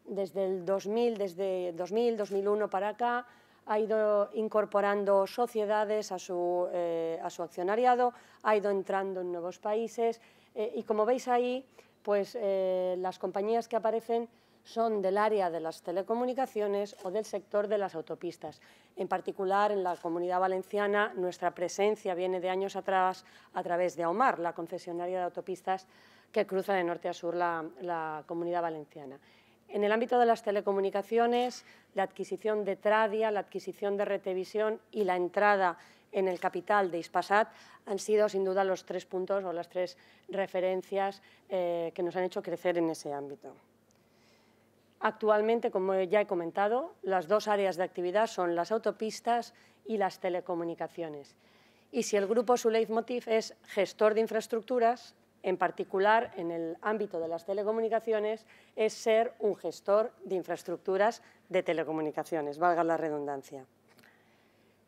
[SPEAKER 4] desde el 2000, desde 2000, 2001 para acá, ha ido incorporando sociedades eh, a su, accionariado, ha ido entrando en nuevos países eh, y como veis ahí, pues las compañías que aparecen son del área de las telecomunicaciones o del sector de las autopistas. En particular, en la Comunidad Valenciana, nuestra presencia viene de años atrás a través de AOMAR, la concesionaria de autopistas que cruza de norte a sur la, Comunidad Valenciana. En el ámbito de las telecomunicaciones, la adquisición de Tradia, la adquisición de Retevisión y la entrada en el capital de Ispasat han sido sin duda los tres puntos o las tres referencias eh, que nos han hecho crecer en ese ámbito. Actualmente, como ya he comentado, las dos áreas de actividad son las autopistas y las telecomunicaciones. Y si el grupo su leitmotiv es gestor de infraestructuras, en particular en el ámbito de las telecomunicaciones, es ser un gestor de infraestructuras de telecomunicaciones, valga la redundancia.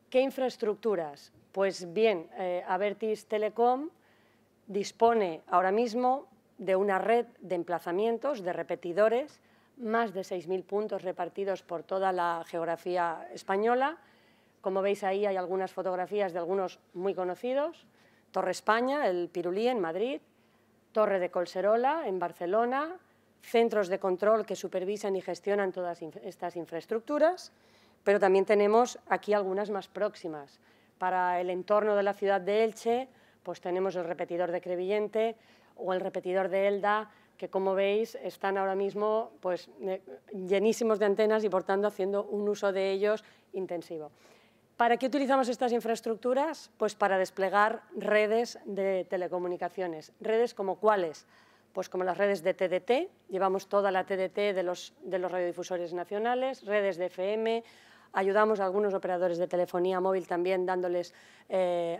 [SPEAKER 4] ¿Qué infraestructuras? Pues bien, eh, Avertis Telecom dispone ahora mismo de una red de emplazamientos, de repetidores, más de 6.000 puntos repartidos por toda la geografía española. Como veis ahí hay algunas fotografías de algunos muy conocidos. Torre España, el Pirulí en Madrid, Torre de Colserola en Barcelona, centros de control que supervisan y gestionan todas estas infraestructuras, pero también tenemos aquí algunas más próximas. Para el entorno de la ciudad de Elche, pues tenemos el repetidor de Crevillente o el repetidor de Elda, que como veis están ahora mismo pues, llenísimos de antenas y por tanto haciendo un uso de ellos intensivo. ¿Para qué utilizamos estas infraestructuras? Pues para desplegar redes de telecomunicaciones. ¿Redes como cuáles? Pues como las redes de TDT, llevamos toda la TDT de los, radiodifusores nacionales, redes de FM, ayudamos a algunos operadores de telefonía móvil también dándoles eh,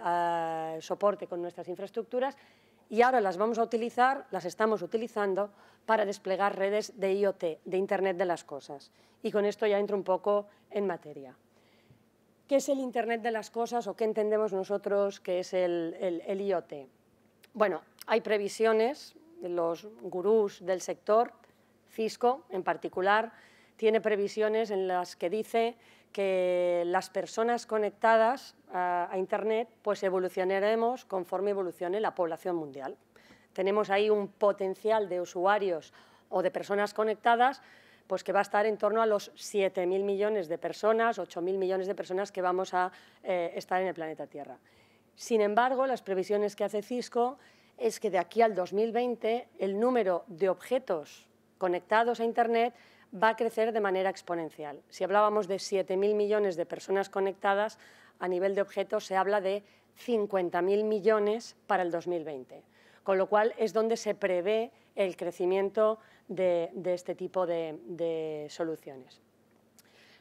[SPEAKER 4] soporte con nuestras infraestructuras y ahora las vamos a utilizar, las estamos utilizando para desplegar redes de IoT, de Internet de las Cosas. Y con esto ya entro un poco en materia. ¿Qué es el Internet de las Cosas o qué entendemos nosotros que es el, IoT? Bueno, hay previsiones, los gurús del sector, Cisco en particular, tiene previsiones en las que dice que las personas conectadas a, Internet, pues evolucionaremos conforme evolucione la población mundial. Tenemos ahí un potencial de usuarios o de personas conectadas pues que va a estar en torno a los 7.000 millones de personas, 8.000 millones de personas que vamos a eh, estar en el planeta Tierra. Sin embargo, las previsiones que hace Cisco es que de aquí al 2020 el número de objetos conectados a Internet va a crecer de manera exponencial. Si hablábamos de 7.000 millones de personas conectadas, a nivel de objetos se habla de 50.000 millones para el 2020, con lo cual es donde se prevé el crecimiento de, este tipo de, soluciones.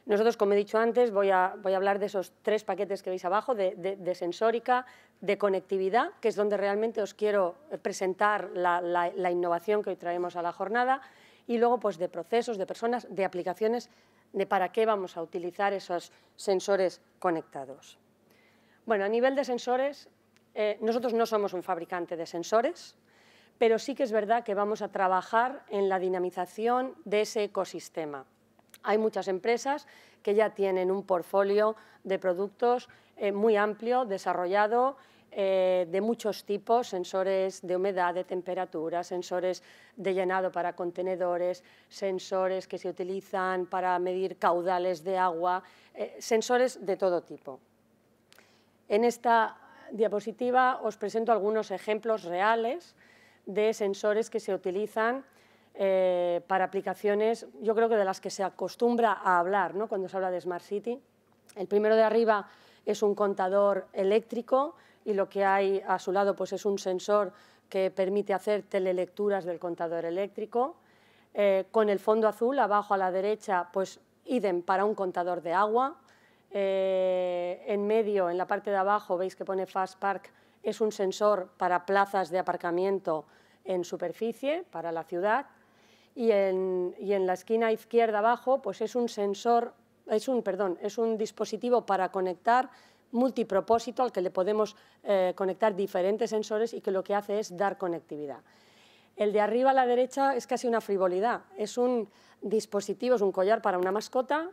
[SPEAKER 4] Nosotros, como he dicho antes, voy a, hablar de esos tres paquetes que veis abajo, de, sensórica, de conectividad, que es donde realmente os quiero presentar la, innovación que hoy traemos a la jornada, y luego pues, de procesos, de personas, de aplicaciones de para qué vamos a utilizar esos sensores conectados. Bueno, a nivel de sensores, eh, nosotros no somos un fabricante de sensores, pero sí que es verdad que vamos a trabajar en la dinamización de ese ecosistema. Hay muchas empresas que ya tienen un portfolio de productos eh, muy amplio, desarrollado, eh, de muchos tipos, sensores de humedad, de temperatura, sensores de llenado para contenedores, sensores que se utilizan para medir caudales de agua, eh, sensores de todo tipo. En esta diapositiva os presento algunos ejemplos reales de sensores que se utilizan eh, para aplicaciones, yo creo que de las que se acostumbra a hablar cuando se habla de Smart City. El primero de arriba es un contador eléctrico y lo que hay a su lado pues, es un sensor que permite hacer telelecturas del contador eléctrico. Eh, con el fondo azul, abajo a la derecha, pues idem para un contador de agua. Eh, en medio, en la parte de abajo, veis que pone Fast Park, es un sensor para plazas de aparcamiento en superficie, para la ciudad. Y en, y en la esquina izquierda abajo, pues es un sensor, es un, perdón, es un dispositivo para conectar multipropósito al que le podemos eh, conectar diferentes sensores y que lo que hace es dar conectividad. El de arriba a la derecha es casi una frivolidad, es un dispositivo, es un collar para una mascota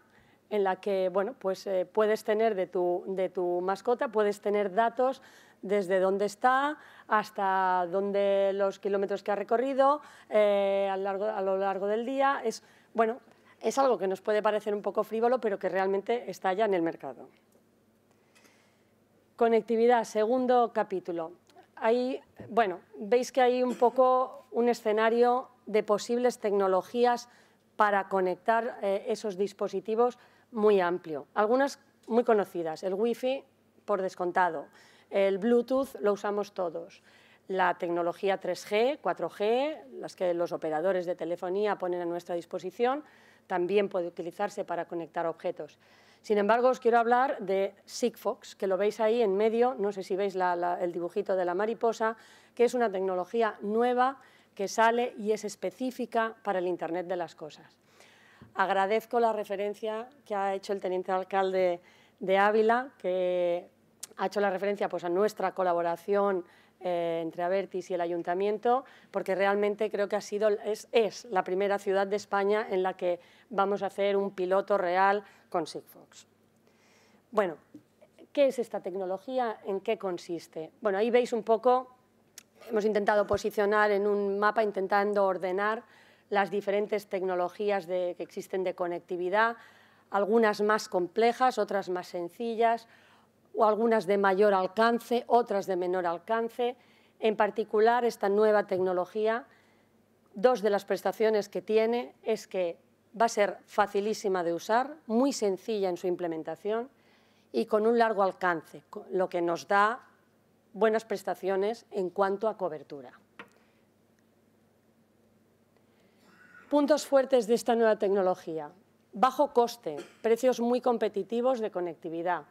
[SPEAKER 4] en la que bueno, pues, eh, puedes tener de tu, mascota, puedes tener datos desde dónde está hasta dónde los kilómetros que ha recorrido eh, a, lo largo del día. Es, bueno, es algo que nos puede parecer un poco frívolo, pero que realmente está ya en el mercado. Conectividad, segundo capítulo. bueno, veis que hay un poco un escenario de posibles tecnologías para conectar eh, esos dispositivos muy amplio. Algunas muy conocidas, el Wi-Fi por descontado, el Bluetooth lo usamos todos, la tecnología 3G, 4G, las que los operadores de telefonía ponen a nuestra disposición, también puede utilizarse para conectar objetos. Sin embargo, os quiero hablar de Sigfox, que lo veis ahí en medio, no sé si veis el dibujito de la mariposa, que es una tecnología nueva que sale y es específica para el Internet de las Cosas. Agradezco la referencia que ha hecho el teniente alcalde de Ávila, que ha hecho la referencia pues, a nuestra colaboración eh, entre Avertis y el Ayuntamiento, porque realmente creo que ha sido, es la primera ciudad de España en la que vamos a hacer un piloto real con Sigfox. Bueno, ¿qué es esta tecnología? ¿En qué consiste? Bueno, ahí veis un poco, hemos intentado posicionar en un mapa, intentando ordenar las diferentes tecnologías que existen de conectividad, algunas más complejas, otras más sencillas, o algunas de mayor alcance, otras de menor alcance. En particular, esta nueva tecnología, dos de las prestaciones que tiene es que va a ser facilísima de usar, muy sencilla en su implementación y con un largo alcance, lo que nos da buenas prestaciones en cuanto a cobertura. Puntos fuertes de esta nueva tecnología. Bajo coste, precios muy competitivos de conectividad,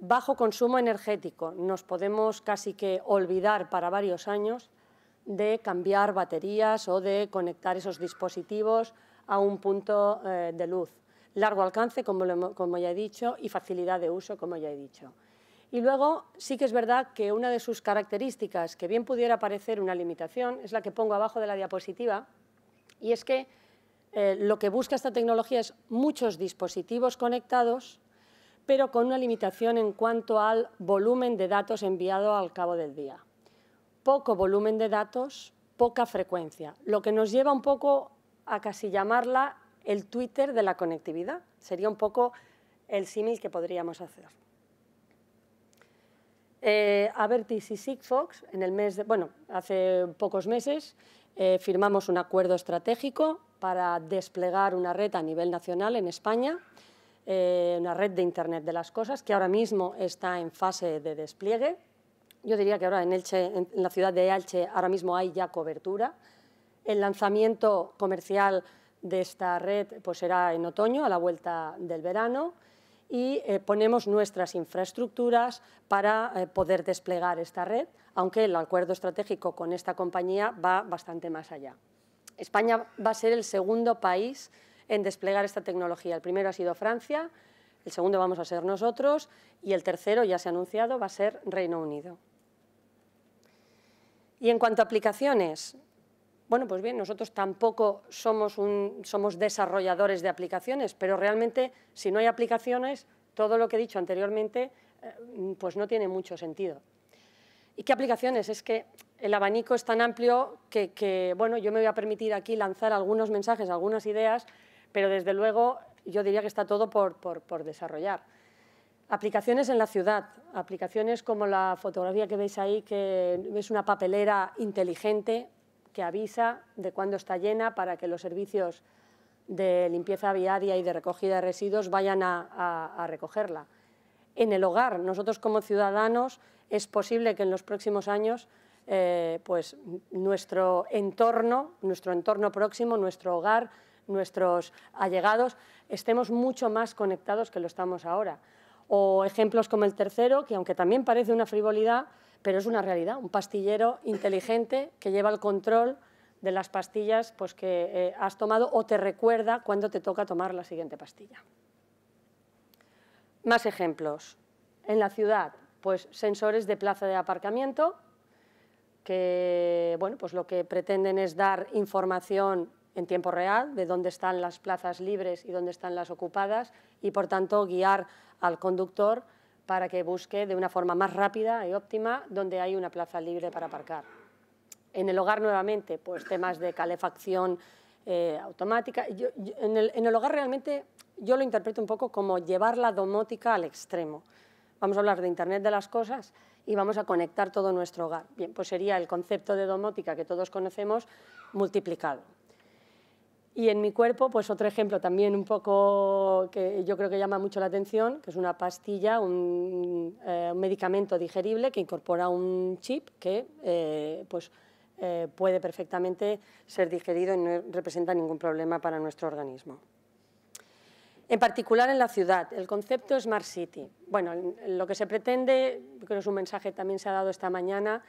[SPEAKER 4] bajo consumo energético. Nos podemos casi que olvidar para varios años de cambiar baterías o de conectar esos dispositivos a un punto eh, de luz. Largo alcance, como, ya he dicho, y facilidad de uso, como ya he dicho. Y luego sí que es verdad que una de sus características, que bien pudiera parecer una limitación, es la que pongo abajo de la diapositiva, y es que eh, lo que busca esta tecnología es muchos dispositivos conectados, pero con una limitación en cuanto al volumen de datos enviado al cabo del día. Poco volumen de datos, poca frecuencia, lo que nos lleva un poco a casi llamarla el Twitter de la conectividad. Sería un poco el símil que podríamos hacer. Eh, Avertis y Sigfox, en el mes bueno, hace pocos meses, eh, firmamos un acuerdo estratégico para desplegar una red a nivel nacional en España, eh, una red de Internet de las Cosas, que ahora mismo está en fase de despliegue. Yo diría que ahora en, en la ciudad de Elche ahora mismo hay ya cobertura, el lanzamiento comercial de esta red pues, será en otoño, a la vuelta del verano, y eh, ponemos nuestras infraestructuras para eh, poder desplegar esta red, aunque el acuerdo estratégico con esta compañía va bastante más allá. España va a ser el segundo país en desplegar esta tecnología. El primero ha sido Francia, el segundo vamos a ser nosotros y el tercero, ya se ha anunciado, va a ser Reino Unido. Y en cuanto a aplicaciones, bueno, pues bien, nosotros tampoco somos, somos desarrolladores de aplicaciones, pero realmente si no hay aplicaciones, todo lo que he dicho anteriormente, eh, pues no tiene mucho sentido. ¿Y qué aplicaciones? Es que el abanico es tan amplio que, bueno, yo me voy a permitir aquí lanzar algunos mensajes, algunas ideas, pero desde luego yo diría que está todo por, por desarrollar. Aplicaciones en la ciudad, aplicaciones como la fotografía que veis ahí, que es una papelera inteligente, que avisa de cuándo está llena para que los servicios de limpieza viaria y de recogida de residuos vayan a, recogerla. En el hogar, nosotros como ciudadanos, es posible que en los próximos años eh, pues, nuestro entorno, nuestro entorno próximo, nuestro hogar, nuestros allegados, estemos mucho más conectados que lo estamos ahora. O ejemplos como el tercero, que aunque también parece una frivolidad, pero es una realidad, un pastillero inteligente que lleva el control de las pastillas pues, que eh, has tomado o te recuerda cuando te toca tomar la siguiente pastilla. Más ejemplos. En la ciudad, pues sensores de plaza de aparcamiento, que bueno, pues lo que pretenden es dar información en tiempo real de dónde están las plazas libres y dónde están las ocupadas y por tanto guiar al conductor para que busque de una forma más rápida y óptima donde hay una plaza libre para aparcar. En el hogar nuevamente, pues temas de calefacción eh, automática. en, el, en el hogar realmente yo lo interpreto un poco como llevar la domótica al extremo. Vamos a hablar de Internet de las cosas y vamos a conectar todo nuestro hogar. Bien, pues sería el concepto de domótica que todos conocemos multiplicado. Y en mi cuerpo, pues otro ejemplo también un poco que yo creo que llama mucho la atención, que es una pastilla, un, eh, medicamento digerible que incorpora un chip que eh, pues, eh, puede perfectamente ser digerido y no representa ningún problema para nuestro organismo. En particular en la ciudad, el concepto Smart City. Bueno, lo que se pretende, creo que es un mensaje que también se ha dado esta mañana,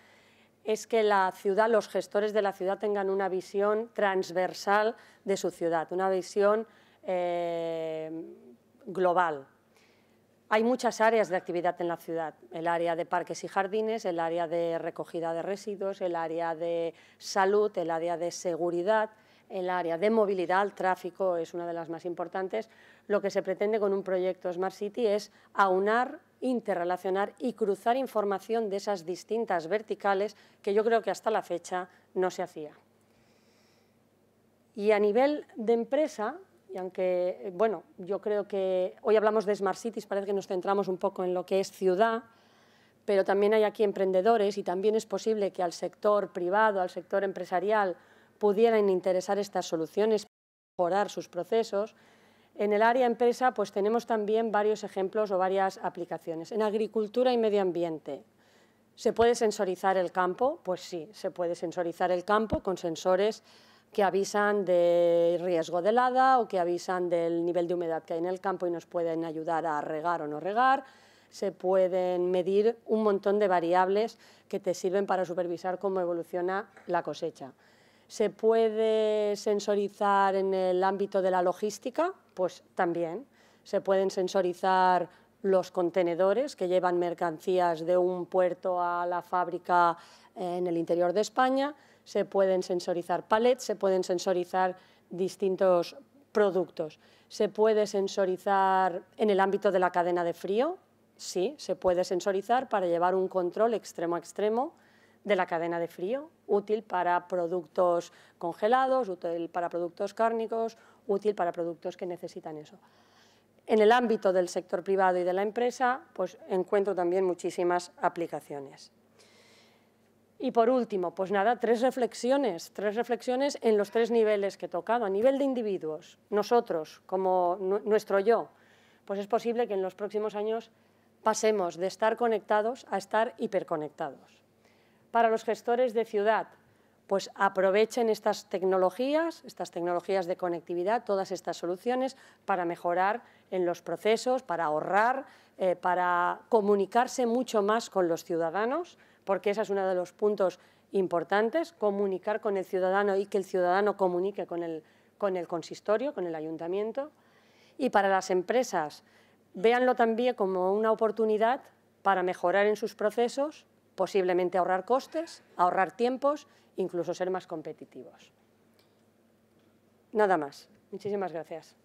[SPEAKER 4] es que la ciudad, los gestores de la ciudad tengan una visión transversal de su ciudad, una visión eh, global. Hay muchas áreas de actividad en la ciudad, el área de parques y jardines, el área de recogida de residuos, el área de salud, el área de seguridad, el área de movilidad, el tráfico es una de las más importantes. Lo que se pretende con un proyecto Smart City es aunar, interrelacionar y cruzar información de esas distintas verticales que yo creo que hasta la fecha no se hacía. Y a nivel de empresa, y aunque, bueno, yo creo que hoy hablamos de Smart Cities, parece que nos centramos un poco en lo que es ciudad, pero también hay aquí emprendedores y también es posible que al sector privado, al sector empresarial, pudieran interesar estas soluciones, para mejorar sus procesos. En el área empresa pues tenemos también varios ejemplos o varias aplicaciones. En agricultura y medio ambiente, ¿se puede sensorizar el campo? Pues sí, se puede sensorizar el campo con sensores que avisan de riesgo de helada o que avisan del nivel de humedad que hay en el campo y nos pueden ayudar a regar o no regar. Se pueden medir un montón de variables que te sirven para supervisar cómo evoluciona la cosecha. ¿Se puede sensorizar en el ámbito de la logística? Pues también. Se pueden sensorizar los contenedores que llevan mercancías de un puerto a la fábrica eh, en el interior de España, se pueden sensorizar palets, se pueden sensorizar distintos productos. ¿Se puede sensorizar en el ámbito de la cadena de frío? Sí, se puede sensorizar para llevar un control extremo a extremo de la cadena de frío, útil para productos congelados, útil para productos cárnicos, útil para productos que necesitan eso. En el ámbito del sector privado y de la empresa, pues encuentro también muchísimas aplicaciones. Y por último, pues nada, tres reflexiones, tres reflexiones en los tres niveles que he tocado. A nivel de individuos, nosotros, como nuestro yo, pues es posible que en los próximos años pasemos de estar conectados a estar hiperconectados para los gestores de ciudad? Pues aprovechen estas tecnologías, estas tecnologías de conectividad, todas estas soluciones para mejorar en los procesos, para ahorrar, eh, para comunicarse mucho más con los ciudadanos, porque ese es uno de los puntos importantes, comunicar con el ciudadano y que el ciudadano comunique con el, con el consistorio, con el ayuntamiento. Y para las empresas, véanlo también como una oportunidad para mejorar en sus procesos, posiblemente ahorrar costes, ahorrar tiempos, incluso ser más competitivos. Nada más. Muchísimas gracias.